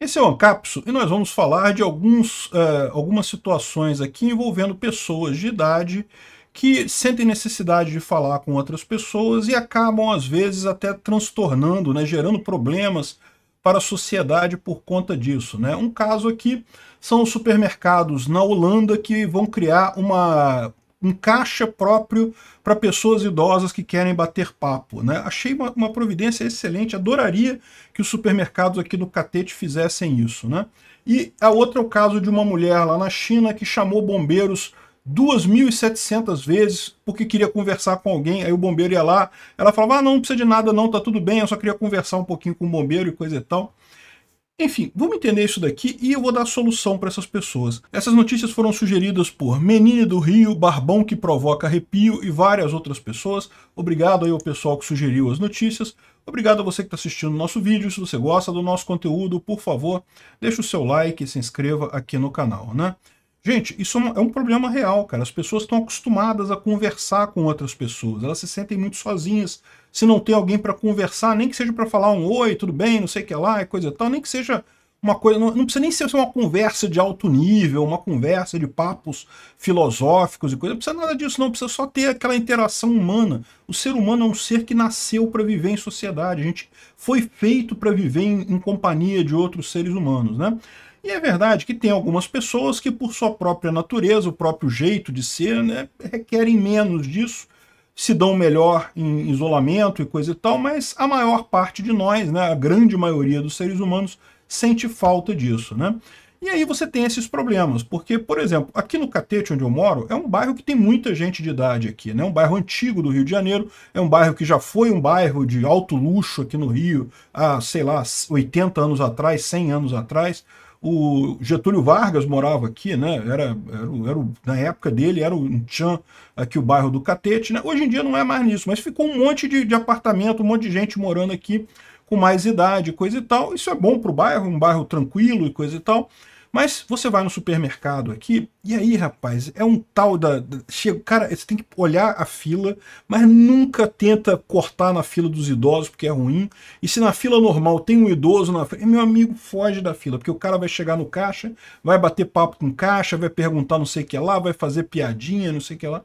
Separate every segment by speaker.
Speaker 1: Esse é o Ancapso e nós vamos falar de alguns, uh, algumas situações aqui envolvendo pessoas de idade que sentem necessidade de falar com outras pessoas e acabam, às vezes, até transtornando, né, gerando problemas para a sociedade por conta disso. Né? Um caso aqui são os supermercados na Holanda que vão criar uma um caixa próprio para pessoas idosas que querem bater papo. Né? Achei uma, uma, providência excelente, adoraria que os supermercados aqui do Catete fizessem isso. Né? E a outra é o caso de uma mulher lá na China que chamou bombeiros 2.700 vezes porque queria conversar com alguém, aí o bombeiro ia lá, ela falava, ah, não, não precisa de nada não, tá tudo bem, eu só queria conversar um pouquinho com o bombeiro e coisa e tal. Enfim, vamos entender isso daqui e eu vou dar solução para essas pessoas. Essas notícias foram sugeridas por Menine do Rio, Barbão que provoca arrepio e várias outras pessoas. Obrigado aí ao pessoal que sugeriu as notícias. Obrigado a você que está assistindo o nosso vídeo. Se você gosta do nosso conteúdo, por favor, deixe o seu like e se inscreva aqui no canal, né? Gente, isso é, é um problema real, cara. As pessoas estão acostumadas a conversar com outras pessoas. Elas se sentem muito sozinhas. Se não tem alguém para conversar, nem que seja para falar um oi, tudo bem, não sei o que lá, coisa tal, nem que seja uma coisa, não, não, precisa nem ser uma conversa de alto nível, uma conversa de papos filosóficos e coisa, não precisa nada disso não, precisa só ter aquela interação humana. O ser humano é um ser que nasceu para viver em sociedade, a gente foi feito para viver em, em companhia de outros seres humanos, né? E é verdade que tem algumas pessoas que, por sua própria natureza, o próprio jeito de ser, né, requerem menos disso, se dão melhor em isolamento e coisa e tal, mas a maior parte de nós, né, a grande maioria dos seres humanos, sente falta disso. Né? E aí você tem esses problemas, porque, por exemplo, aqui no Catete, onde eu moro, é um bairro que tem muita gente de idade aqui, né? É um bairro antigo do Rio de Janeiro, é um bairro que já foi um bairro de alto luxo aqui no Rio, há, sei lá, 80 anos atrás, 100 anos atrás, o Getúlio Vargas morava aqui, né? Era, era, era na época dele era um tchan aqui o bairro do Catete, né? Hoje em dia não é mais nisso, mas ficou um monte de, de apartamento, um monte de gente morando aqui com mais idade, coisa e tal. Isso é bom para o bairro, um bairro tranquilo e coisa e tal. Mas você vai no supermercado aqui, e aí, rapaz, é um tal da. Chega, cara, você tem que olhar a fila, mas nunca tenta cortar na fila dos idosos, porque é ruim. E se na fila normal tem um idoso na frente meu amigo, foge da fila, porque o cara vai chegar no caixa, vai bater papo com caixa, vai perguntar não sei o que lá, vai fazer piadinha, não sei o que lá.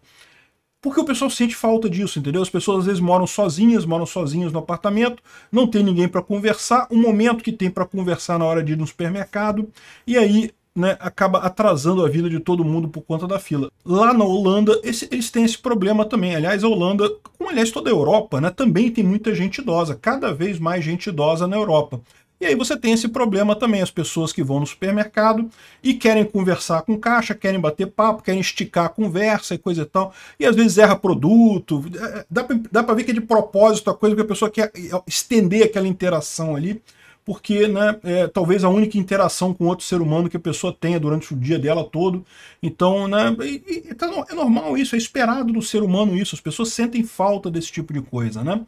Speaker 1: Porque o pessoal sente falta disso, entendeu? As pessoas às vezes moram sozinhas, moram sozinhas no apartamento, não tem ninguém para conversar, o momento que tem para conversar na hora de ir no supermercado, e aí né, acaba atrasando a vida de todo mundo por conta da fila. Lá na Holanda, esse, eles têm esse problema também. Aliás, a Holanda, como aliás toda a Europa, né, também tem muita gente idosa, cada vez mais gente idosa na Europa. E aí você tem esse problema também, as pessoas que vão no supermercado e querem conversar com caixa, querem bater papo, querem esticar a conversa e coisa e tal, e às vezes erra produto, é, é, dá para ver que é de propósito a coisa, que a pessoa quer é, estender aquela interação ali, porque né, é, talvez a única interação com outro ser humano que a pessoa tenha durante o dia dela todo. Então, né, e, e, então é normal isso, é esperado do ser humano isso, as pessoas sentem falta desse tipo de coisa, né?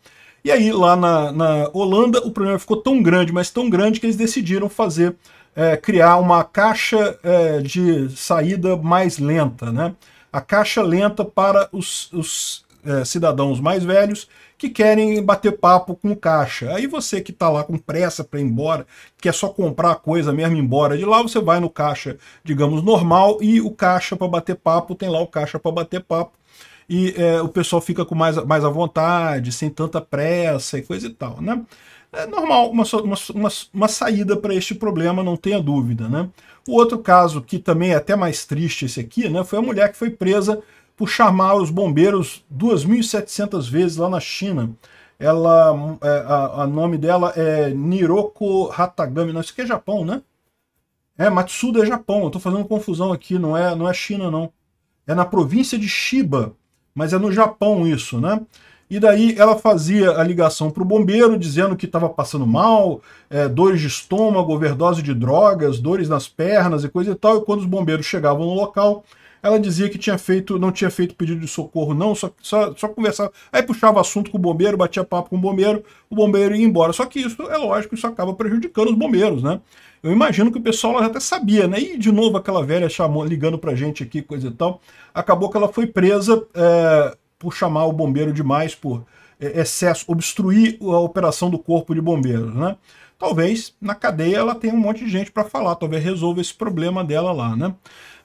Speaker 1: E aí, lá na, na Holanda, o problema ficou tão grande, mas tão grande, que eles decidiram fazer, é, criar uma caixa é, de saída mais lenta, né? A caixa lenta para os, os é, cidadãos mais velhos que querem bater papo com o caixa. Aí você que está lá com pressa para ir embora, quer só comprar a coisa mesmo embora de lá, você vai no caixa, digamos, normal, e o caixa para bater papo, tem lá o caixa para bater papo, e é, o pessoal fica com mais, mais à vontade, sem tanta pressa e coisa e tal, né? É normal, uma, uma, uma saída para este problema, não tenha dúvida, né? O outro caso, que também é até mais triste esse aqui, né? Foi a mulher que foi presa por chamar os bombeiros 2.700 vezes lá na China. Ela, é, a, a, nome dela é Niroko Hatagami, não, isso aqui é Japão, né? É, Matsuda é Japão, eu tô fazendo confusão aqui, não é, não é China, não. É na província de Shiba, mas é no Japão isso, né? E daí ela fazia a ligação para o bombeiro, dizendo que estava passando mal, é, dores de estômago, overdose de drogas, dores nas pernas e coisa e tal. E quando os bombeiros chegavam no local, ela dizia que tinha feito, não tinha feito pedido de socorro, não, só, só, só conversava. Aí puxava assunto com o bombeiro, batia papo com o bombeiro, o bombeiro ia embora. Só que isso, é lógico, isso acaba prejudicando os bombeiros, né? Eu imagino que o pessoal até sabia, né? E de novo aquela velha chamou, ligando pra gente aqui, coisa e tal. Acabou que ela foi presa é, por chamar o bombeiro demais, por é, é excesso, obstruir a operação do corpo de bombeiros, né? Talvez na cadeia ela tenha um monte de gente para falar, talvez resolva esse problema dela lá, né?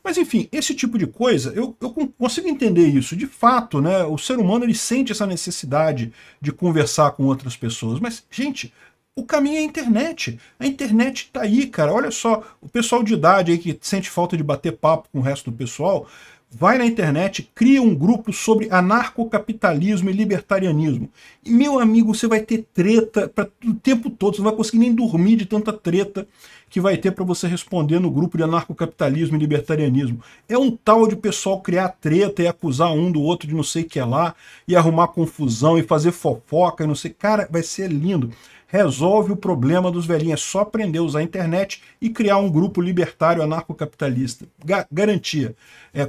Speaker 1: Mas enfim, esse tipo de coisa, eu, eu consigo entender isso. De fato, né, o ser humano ele sente essa necessidade de conversar com outras pessoas. Mas, gente, o caminho é a internet. A internet está aí, cara. Olha só, o pessoal de idade aí que sente falta de bater papo com o resto do pessoal, vai na internet, cria um grupo sobre anarcocapitalismo e libertarianismo. E, meu amigo, você vai ter treta pra, o tempo todo, você não vai conseguir nem dormir de tanta treta que vai ter para você responder no grupo de anarcocapitalismo e libertarianismo. É um tal de pessoal criar treta e acusar um do outro de não sei o que é lá, e arrumar confusão, e fazer fofoca, e não sei. Cara, vai ser lindo resolve o problema dos velhinhos. É só aprender a usar a internet e criar um grupo libertário anarcocapitalista. Ga garantia. É,